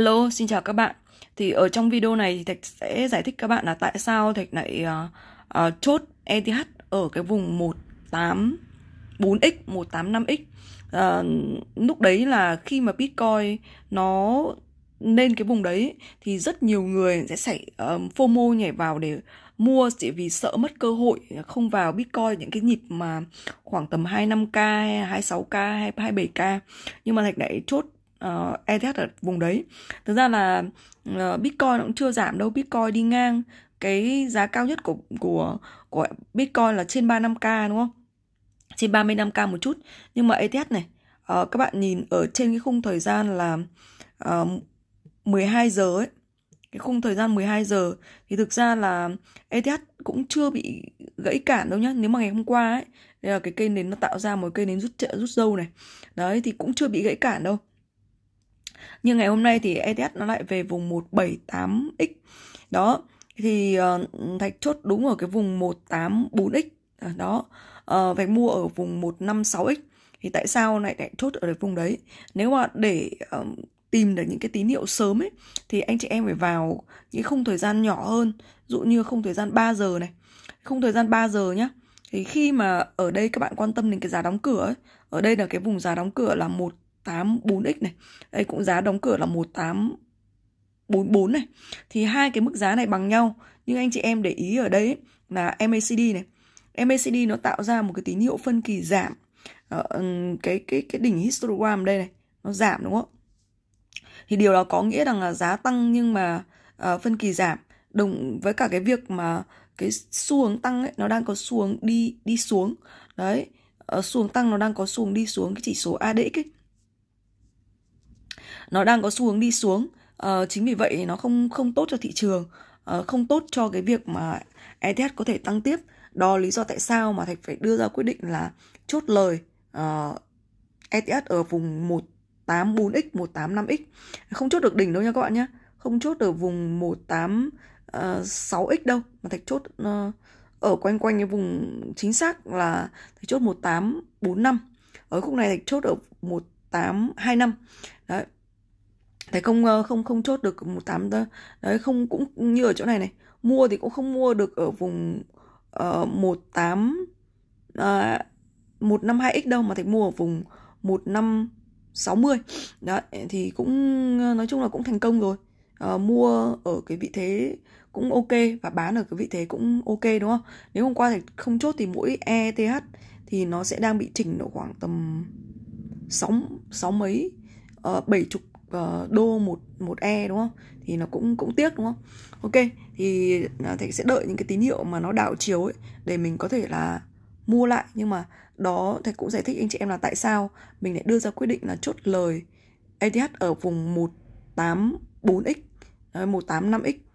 Hello, xin chào các bạn. Thì ở trong video này thì Thạch sẽ giải thích các bạn là tại sao Thạch lại uh, uh, chốt ETH ở cái vùng 184x, 185x. Uh, lúc đấy là khi mà Bitcoin nó lên cái vùng đấy thì rất nhiều người sẽ xảy um, FOMO nhảy vào để mua chỉ vì sợ mất cơ hội không vào Bitcoin những cái nhịp mà khoảng tầm 25k, 26k, 27k. Nhưng mà Thạch lại chốt uh, ờ, ETH ở vùng đấy. Thực ra là uh, Bitcoin cũng chưa giảm đâu, Bitcoin đi ngang cái giá cao nhất của của của Bitcoin là trên 35k đúng không? Trên 35k một chút. Nhưng mà ETH này, uh, các bạn nhìn ở trên cái khung thời gian là uh, 12 giờ ấy, cái khung thời gian 12 giờ thì thực ra là ETH cũng chưa bị gãy cản đâu nhá. Nếu mà ngày hôm qua ấy, là cái cây nến nó tạo ra một cây nến rút trợ rút dâu này. Đấy thì cũng chưa bị gãy cản đâu nhưng ngày hôm nay thì ETH nó lại về vùng 178x đó thì uh, thạch chốt đúng ở cái vùng 184x à, đó uh, ờ, phải mua ở vùng 156x thì tại sao lại thạch chốt ở cái vùng đấy nếu mà để uh, tìm được những cái tín hiệu sớm ấy thì anh chị em phải vào những khung thời gian nhỏ hơn dụ như khung thời gian 3 giờ này khung thời gian 3 giờ nhá thì khi mà ở đây các bạn quan tâm đến cái giá đóng cửa ấy, ở đây là cái vùng giá đóng cửa là một 184x này đây cũng giá đóng cửa là 1844 này thì hai cái mức giá này bằng nhau nhưng anh chị em để ý ở đây là MACD này MACD nó tạo ra một cái tín hiệu phân kỳ giảm ờ, cái cái cái đỉnh histogram đây này nó giảm đúng không thì điều đó có nghĩa rằng là giá tăng nhưng mà ờ, phân kỳ giảm đồng với cả cái việc mà cái xu hướng tăng ấy nó đang có xu hướng đi đi xuống đấy ờ, xu hướng tăng nó đang có xu hướng đi xuống cái chỉ số ADX ấy nó đang có xu hướng đi xuống uh, chính vì vậy nó không không tốt cho thị trường uh, không tốt cho cái việc mà ETH có thể tăng tiếp đó lý do tại sao mà thạch phải đưa ra quyết định là chốt lời uh, ờ, e ETH ở vùng 184x 185x không chốt được đỉnh đâu nha các bạn nhé không chốt ở vùng 186x đâu mà thạch chốt uh, ở quanh quanh cái vùng chính xác là thạch chốt 1845 ở khúc này thạch chốt ở 1825 đấy thế không ờ, không không chốt được một tám đấy không cũng như ở chỗ này này mua thì cũng không mua được ở vùng ờ, một tám ờ, một năm hai x đâu mà thạch mua ở vùng một năm 60 Đấy, thì cũng nói chung là cũng thành công rồi à, mua ở cái vị thế cũng ok và bán ở cái vị thế cũng ok đúng không nếu hôm qua thì không chốt thì mỗi ETH thì nó sẽ đang bị chỉnh ở khoảng tầm sáu sáu mấy bảy chục uh, đô một một e đúng không thì nó cũng cũng tiếc đúng không ok thì à, thầy sẽ đợi những cái tín hiệu mà nó đảo chiều ấy để mình có thể là mua lại nhưng mà đó thầy cũng giải thích anh chị em là tại sao mình lại đưa ra quyết định là chốt lời ETH ở vùng 184x 185x ờ,